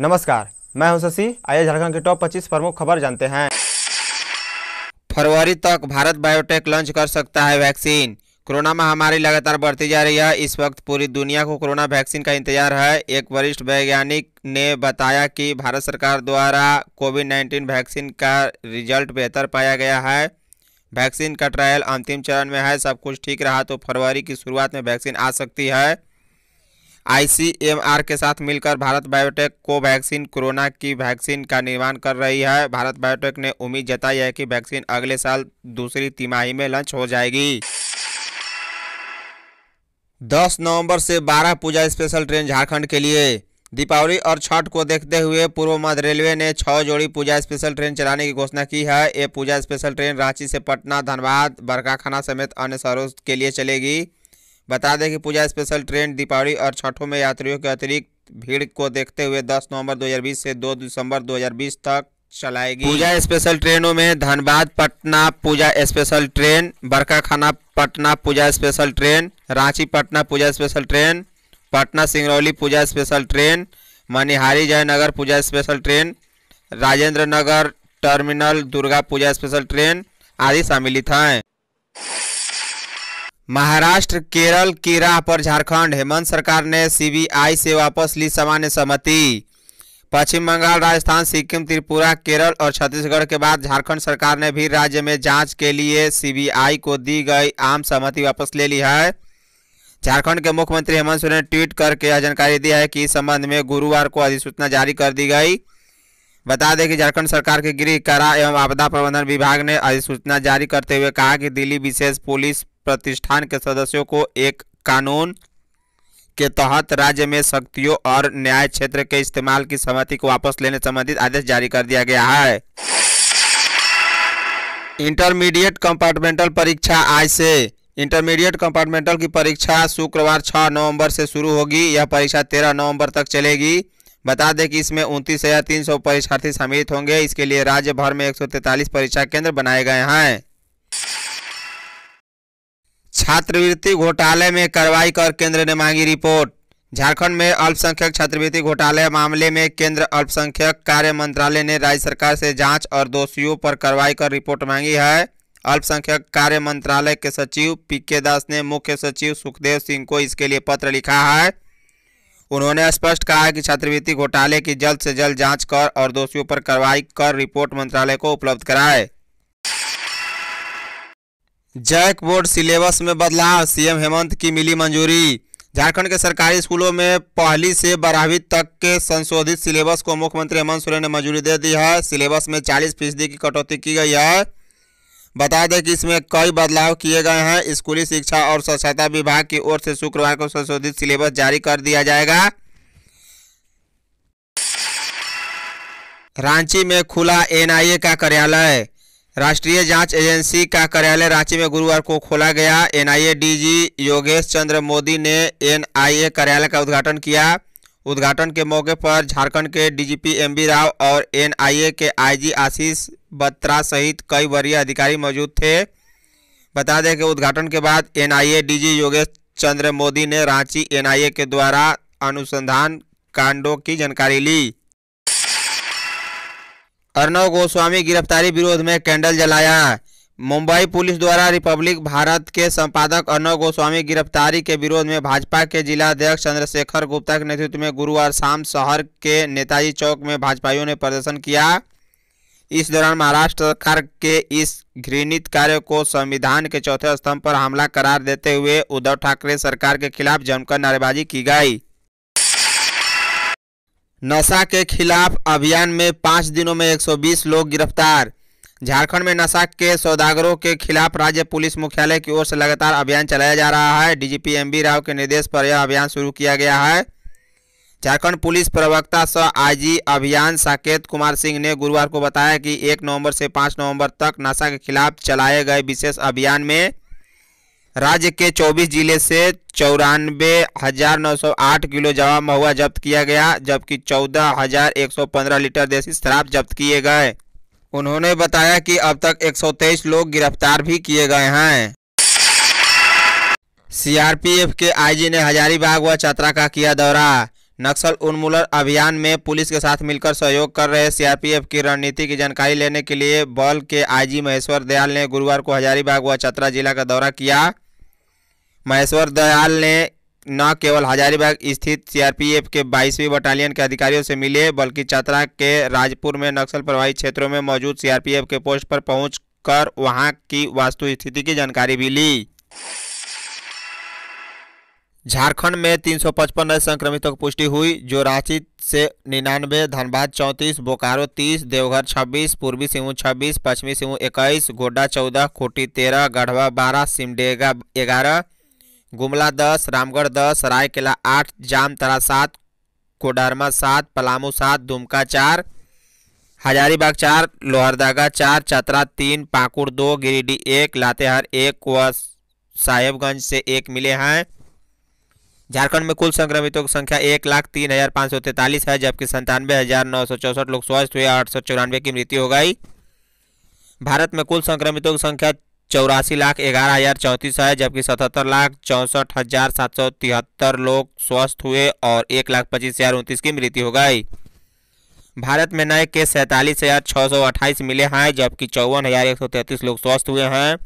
नमस्कार मैं हूं शशि आइए झारखंड के टॉप 25 प्रमुख खबर जानते हैं फरवरी तक भारत बायोटेक लॉन्च कर सकता है वैक्सीन कोरोना महामारी लगातार बढ़ती जा रही है इस वक्त पूरी दुनिया को कोरोना वैक्सीन का इंतजार है एक वरिष्ठ वैज्ञानिक ने बताया कि भारत सरकार द्वारा कोविड नाइन्टीन वैक्सीन का रिजल्ट बेहतर पाया गया है वैक्सीन का ट्रायल अंतिम चरण में है सब कुछ ठीक रहा तो फरवरी की शुरुआत में वैक्सीन आ सकती है आईसीएमआर के साथ मिलकर भारत बायोटेक को वैक्सीन कोरोना की वैक्सीन का निर्माण कर रही है भारत बायोटेक ने उम्मीद जताई है कि वैक्सीन अगले साल दूसरी तिमाही में लॉन्च हो जाएगी 10 नवंबर से 12 पूजा स्पेशल ट्रेन झारखंड के लिए दीपावली और छठ को देखते हुए पूर्व मध्य रेलवे ने छः जोड़ी पूजा स्पेशल ट्रेन चलाने की घोषणा की है ये पूजा स्पेशल ट्रेन रांची से पटना धनबाद बरकाखाना समेत अन्य शहरों के लिए चलेगी बता दें कि पूजा स्पेशल ट्रेन दीपावली और छठों में यात्रियों के अतिरिक्त भीड़ को देखते हुए 10 नवंबर 2020 से 2 दिसंबर 2020 तक चलाएगी पूजा स्पेशल ट्रेनों में Dhanbad Patna Puja special train Barkakhana Patna Puja special train Ranchi Patna Puja special train Patna Singrauli Puja special train Manihari Jaynagar Puja special train Rajendra Nagar terminal Durga Puja special train आदि सम्मिलित हैं महाराष्ट्र केरल की राह पर झारखंड हेमंत सरकार ने सीबीआई से वापस ली सामान्य सहमति पश्चिम बंगाल राजस्थान सिक्किम त्रिपुरा केरल और छत्तीसगढ़ के बाद झारखंड सरकार ने भी राज्य में जांच के लिए सीबीआई को दी गई आम सहमति वापस ले ली है झारखंड के मुख्यमंत्री हेमंत सोरेन ने ट्वीट करके यह जानकारी दी है कि इस संबंध में गुरुवार को अधिसूचना जारी कर दी गई बता दें कि झारखंड सरकार के गृह कारा एवं आपदा प्रबंधन विभाग ने अधिसूचना जारी करते हुए कहा कि दिल्ली विशेष पुलिस प्रतिष्ठान के सदस्यों को एक कानून के तहत राज्य में शक्तियों और न्याय क्षेत्र के इस्तेमाल की सहमति को वापस लेने संबंधित आदेश जारी कर दिया गया है इंटरमीडिएट कंपार्टमेंटल परीक्षा आज से इंटरमीडिएट कंपार्टमेंटल की परीक्षा शुक्रवार 6 नवंबर से शुरू होगी यह परीक्षा 13 नवंबर तक चलेगी बता दें कि इसमें उनतीस हज़ार तीन सौ परीक्षार्थी सम्मिलित होंगे इसके लिए राज्य भर में एक सौ तैतालीस परीक्षा केंद्र बनाए गए हैं छात्रवृत्ति घोटाले में कार्रवाई कर केंद्र ने मांगी रिपोर्ट झारखंड में अल्पसंख्यक छात्रवृत्ति घोटाले मामले में केंद्र अल्पसंख्यक कार्य मंत्रालय ने राज्य सरकार से जांच और दोषियों पर कार्रवाई कर रिपोर्ट मांगी है अल्पसंख्यक कार्य मंत्रालय के सचिव पी के दास ने मुख्य सचिव सुखदेव सिंह को इसके लिए पत्र लिखा है उन्होंने स्पष्ट कहा कि छात्रवृत्ति घोटाले की जल्द से जल्द जांच कर और दोषियों पर कार्रवाई कर रिपोर्ट मंत्रालय को उपलब्ध कराए जैक बोर्ड सिलेबस में बदलाव सीएम हेमंत की मिली मंजूरी झारखंड के सरकारी स्कूलों में पहली से बारहवीं तक के संशोधित सिलेबस को मुख्यमंत्री हेमंत सोरेन ने मंजूरी दे दी है सिलेबस में 40 फीसदी की कटौती की गई है बता दें कि इसमें कई बदलाव किए गए हैं स्कूली शिक्षा और स्वच्छता विभाग की ओर से शुक्रवार को संशोधित सिलेबस जारी कर दिया जाएगा रांची में खुला एनआईए का कार्यालय राष्ट्रीय जांच एजेंसी का कार्यालय रांची में गुरुवार को खोला गया एनआईए डीजी योगेश चंद्र मोदी ने एनआईए कार्यालय का उद्घाटन किया उद्घाटन के मौके पर झारखंड के डीजीपी एमबी राव और एनआईए के आईजी आशीष बत्रा सहित कई वरीय अधिकारी मौजूद थे बता दें कि उद्घाटन के बाद एनआईए डीजी योगेश चंद्र मोदी ने रांची एनआईए के द्वारा अनुसंधान कांडों की जानकारी ली अर्नव गोस्वामी गिरफ्तारी विरोध में कैंडल जलाया मुंबई पुलिस द्वारा रिपब्लिक भारत के संपादक अनव गोस्वामी गिरफ्तारी के विरोध में भाजपा के जिलाध्यक्ष चंद्रशेखर गुप्ता के नेतृत्व में गुरुवार शाम शहर के नेताजी चौक में भाजपाइयों ने प्रदर्शन किया इस दौरान महाराष्ट्र सरकार के इस घृणित कार्य को संविधान के चौथे स्तंभ पर हमला करार देते हुए उद्धव ठाकरे सरकार के खिलाफ जमकर नारेबाजी की गई नशा के खिलाफ अभियान में पाँच दिनों में 120 लोग गिरफ्तार झारखंड में नशा के सौदागरों के खिलाफ राज्य पुलिस मुख्यालय की ओर से लगातार अभियान चलाया जा रहा है डीजीपी एमबी राव के निर्देश पर यह अभियान शुरू किया गया है झारखंड पुलिस प्रवक्ता स आईजी अभियान साकेत कुमार सिंह ने गुरुवार को बताया कि एक नवंबर से पाँच नवंबर तक नशा के खिलाफ चलाए गए विशेष अभियान में राज्य के 24 जिले से चौरानवे हजार नौ सौ आठ किलो जवाब महुआ जब्त किया गया जबकि चौदह हजार एक सौ पंद्रह लीटर देसी शराब जब्त किए गए उन्होंने बताया कि अब तक 123 लोग गिरफ्तार भी किए गए हैं सीआरपीएफ के आईजी ने हजारीबाग व चतरा का किया दौरा नक्सल उन्मूलन अभियान में पुलिस के साथ मिलकर सहयोग कर रहे सीआरपीएफ की रणनीति की जानकारी लेने के लिए बल के आईजी महेश्वर दयाल ने गुरुवार को हजारीबाग व चतरा जिला का दौरा किया महेश्वर दयाल ने न केवल हजारीबाग स्थित सीआरपीएफ के 22वीं बटालियन के अधिकारियों से मिले बल्कि चतरा के राजपुर में नक्सल प्रभावित क्षेत्रों में मौजूद सीआरपीएफ के पोस्ट पर पहुँच कर वहाँ की वास्तु स्थिति की जानकारी भी ली झारखंड में 355 नए संक्रमितों की पुष्टि हुई जो रांची से निन्यानवे धनबाद चौंतीस बोकारो 30 देवघर 26 पूर्वी सिंह 26 पश्चिमी सिंह 21 गोड्डा 14 खूटी 13 गढ़वा 12 सिमडेगा 11 गुमला दस रामगढ़ दस रायकेला आठ जामतरा सात कोडरमा सात पलामू सात दुमका चार हजारीबाग चार लोहरदागा चार चतरा तीन पाकुड़ दो गिरिडीह एक लातेहार एक व साहेबगंज से एक मिले हैं झारखंड में कुल संक्रमितों की संख्या एक लाख तीन हज़ार पाँच सौ तैंतालीस है जबकि संतानवे हज़ार नौ सौ चौंसठ लोग स्वस्थ हुए आठ सौ चौरानवे की मृत्यु हो गई भारत में कुल संक्रमितों की संख्या चौरासी लाख ग्यारह हजार चौंतीस है जबकि सतहत्तर लाख चौंसठ हजार सात सौ तिहत्तर लोग स्वस्थ हुए और एक लाख पच्चीस हजार उनतीस की मृत्यु हो गई भारत में नए केस सैंतालीस हजार छः सौ अट्ठाईस मिले हैं जबकि चौवन हजार एक सौ तैंतीस लोग स्वस्थ हुए हैं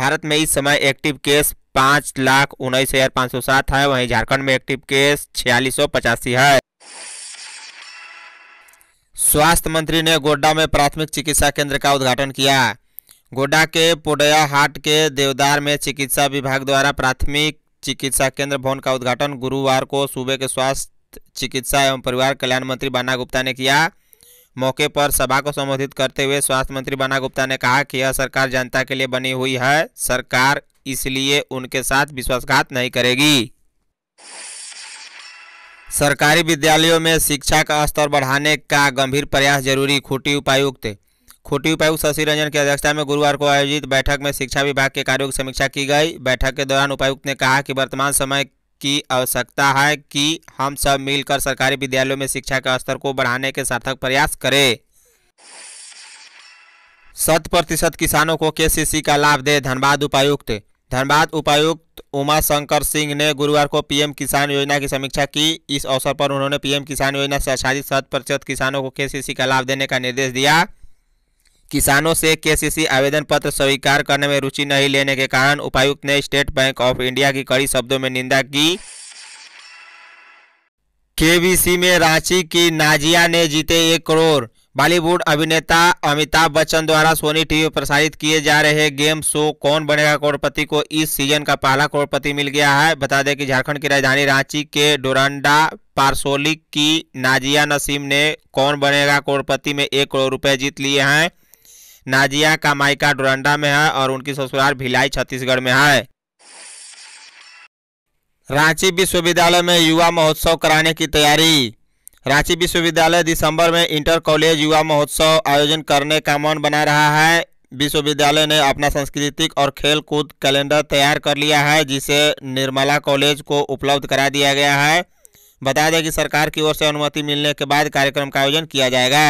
भारत में इस समय एक्टिव केस पाँच लाख उन्नीस हजार पाँच सौ सात है वहीं झारखंड में एक्टिव केस छियालीस सौ पचासी है स्वास्थ्य मंत्री ने गोड्डा में प्राथमिक चिकित्सा केंद्र का उद्घाटन किया गोडा के पोडया हाट के देवदार में चिकित्सा विभाग द्वारा प्राथमिक चिकित्सा केंद्र भवन का उद्घाटन गुरुवार को सूबे के स्वास्थ्य चिकित्सा एवं परिवार कल्याण मंत्री बाना गुप्ता ने किया मौके पर सभा को संबोधित करते हुए स्वास्थ्य मंत्री बाना गुप्ता ने कहा कि यह सरकार जनता के लिए बनी हुई है सरकार इसलिए उनके साथ विश्वासघात नहीं करेगी सरकारी विद्यालयों में शिक्षा का स्तर बढ़ाने का गंभीर प्रयास जरूरी खूटी उपायुक्त खूटी उपायुक्त शशि रंजन की अध्यक्षता में गुरुवार को आयोजित बैठक में शिक्षा विभाग के कार्यों की समीक्षा की गई बैठक के दौरान उपायुक्त ने कहा कि वर्तमान समय की आवश्यकता है कि हम सब मिलकर सरकारी विद्यालयों में शिक्षा के स्तर को बढ़ाने के सार्थक प्रयास करें शत प्रतिशत किसानों को केसीसी का लाभ दे धनबाद उपायुक्त धनबाद उपायुक्त उमा शंकर सिंह ने गुरुवार को पीएम किसान योजना की समीक्षा की इस अवसर पर उन्होंने पीएम किसान योजना से आच्छादित शत प्रतिशत किसानों को केसीसी का लाभ देने का निर्देश दिया किसानों से केसीसी आवेदन पत्र स्वीकार करने में रुचि नहीं लेने के कारण उपायुक्त ने स्टेट बैंक ऑफ इंडिया की कड़ी शब्दों में निंदा की केबीसी में रांची की नाजिया ने जीते एक करोड़ बॉलीवुड अभिनेता अमिताभ बच्चन द्वारा सोनी टीवी प्रसारित किए जा रहे गेम शो कौन बनेगा करोड़पति को इस सीजन का पहला करोड़पति मिल गया है बता दें कि झारखंड की राजधानी रांची के डोरंडा पार्सोलिक की नाजिया नसीम ने कौन बनेगा करोड़पति में एक करोड़ रुपए जीत लिए हैं नाजिया का मायका डोरंडा में है और उनकी ससुराल भिलाई छत्तीसगढ़ में है रांची विश्वविद्यालय में युवा महोत्सव कराने की तैयारी रांची विश्वविद्यालय दिसंबर में इंटर कॉलेज युवा महोत्सव आयोजन करने का मन बना रहा है विश्वविद्यालय ने अपना सांस्कृतिक और खेल कूद कैलेंडर तैयार कर लिया है जिसे निर्मला कॉलेज को उपलब्ध करा दिया गया है बता दें कि सरकार की ओर से अनुमति मिलने के बाद कार्यक्रम का आयोजन किया जाएगा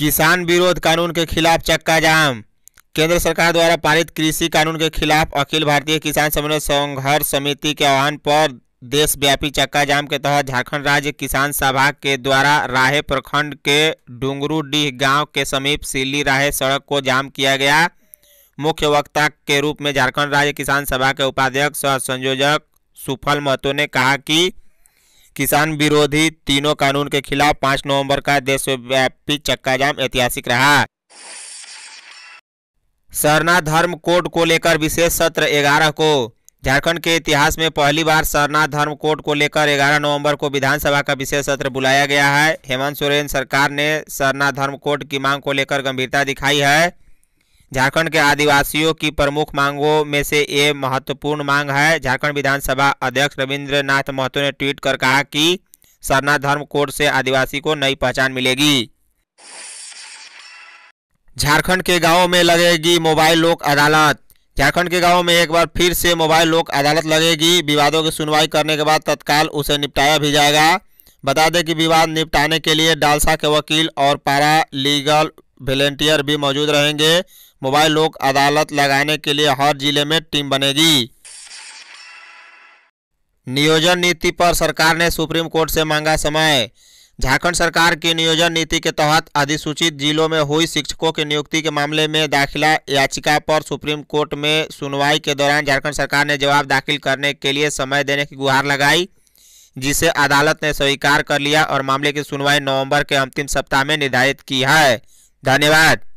किसान विरोध कानून के खिलाफ चक्का जाम केंद्र सरकार द्वारा पारित कृषि कानून के खिलाफ अखिल भारतीय किसान समन्वय संघर्ष समिति के आह्वान पर देशव्यापी चक्का जाम के तहत झारखंड राज्य किसान सभा के द्वारा राहे प्रखंड के डूंगरूडीह गांव के समीप सिल्ली राहे सड़क को जाम किया गया मुख्य वक्ता के रूप में झारखंड राज्य किसान सभा के उपाध्यक्ष और संयोजक सुफल महतो ने कहा कि किसान विरोधी तीनों कानून के खिलाफ पांच नवंबर का देशव्यापी चक्का जाम ऐतिहासिक रहा सरना धर्म कोड को लेकर विशेष सत्र 11 को झारखंड के इतिहास में पहली बार सरना धर्म कोड को लेकर 11 नवंबर को विधानसभा का विशेष सत्र बुलाया गया है हेमंत सोरेन सरकार ने सरना धर्म कोड की मांग को लेकर गंभीरता दिखाई है झारखंड के आदिवासियों की प्रमुख मांगों में से ये महत्वपूर्ण मांग है झारखंड विधानसभा अध्यक्ष रविन्द्रनाथ महतो ने ट्वीट कर कहा कि सरना धर्म कोड से आदिवासी को नई पहचान मिलेगी झारखंड के गाँव में लगेगी मोबाइल लोक अदालत झारखंड के गाँव में एक बार फिर से मोबाइल लोक अदालत लगेगी विवादों की सुनवाई करने के बाद तत्काल उसे निपटाया भी जाएगा बता दें कि विवाद निपटाने के लिए डालसा के वकील और पारा लीगल वॉलेंटियर भी मौजूद रहेंगे मोबाइल लोक अदालत लगाने के लिए हर जिले में टीम बनेगी नियोजन नीति पर सरकार ने सुप्रीम कोर्ट से मांगा समय झारखंड सरकार की नियोजन नीति के तहत अधिसूचित जिलों में हुई शिक्षकों की नियुक्ति के मामले में दाखिला याचिका पर सुप्रीम कोर्ट में सुनवाई के दौरान झारखंड सरकार ने जवाब दाखिल करने के लिए समय देने की गुहार लगाई जिसे अदालत ने स्वीकार कर लिया और मामले की सुनवाई नवंबर के अंतिम सप्ताह में निर्धारित की है धन्यवाद